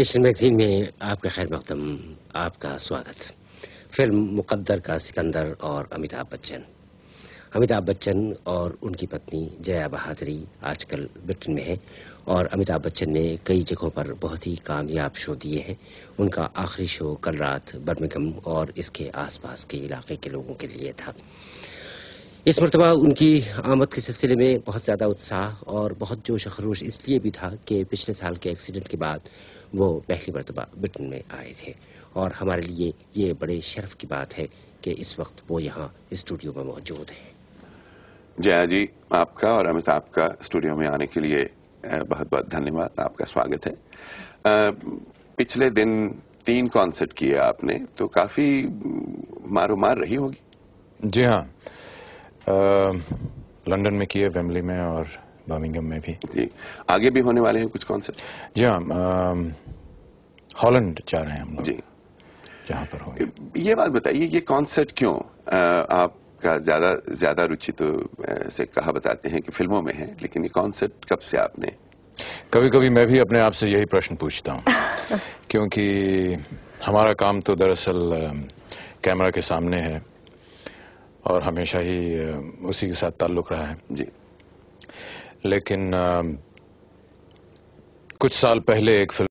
Asian magazine में आपका खैर मकदम आपका स्वागत फिल्म मुकद्दर का सिकंदर और अमिताभ बच्चन अमिताभ बच्चन और उनकी पत्नी जया बहादरी आजकल ब्रिटेन में है और अमिताभ बच्चन ने कई जगहों पर बहुत ही कामयाब शो दिए हैं उनका आखिरी शो कल रात बर्मिंगम और इसके आसपास के इलाके के लोगों के लिए था इस मरतबा उनकी आमद के सिलसिले में बहुत ज़्यादा उत्साह और बहुत जोश खरोश इसलिए भी था कि पिछले साल के एक्सीडेंट के बाद वो पहली मरतबा ब्रिटेन में आए थे और हमारे लिए ये बड़े शर्फ की बात है कि इस वक्त वो यहाँ स्टूडियो में मौजूद हैं जया जी आपका और अमिताभ का स्टूडियो में आने के लिए बहुत बहुत धन्यवाद आपका स्वागत है आ, पिछले दिन तीन कॉन्सर्ट किए आपने तो काफ़ी मारो मार रही होगी जी हाँ लंदन में किए वेम्बली में और बर्मिंगम में भी जी आगे भी होने वाले हैं कुछ से जी हाँ हॉलैंड जा रहे हैं हम जी जहाँ पर हो ये बात बताइए ये कॉन्सर्ट क्यों आपका आप का ज्यादा ज्यादा रुचि तो से कहा बताते हैं कि फिल्मों में है लेकिन ये कॉन्सर्ट कब से आपने कभी कभी मैं भी अपने आप से यही प्रश्न पूछता हूँ क्योंकि हमारा काम तो दरअसल कैमरा के सामने है और हमेशा ही उसी के साथ ताल्लुक़ रहा है जी लेकिन कुछ साल पहले एक फिल्म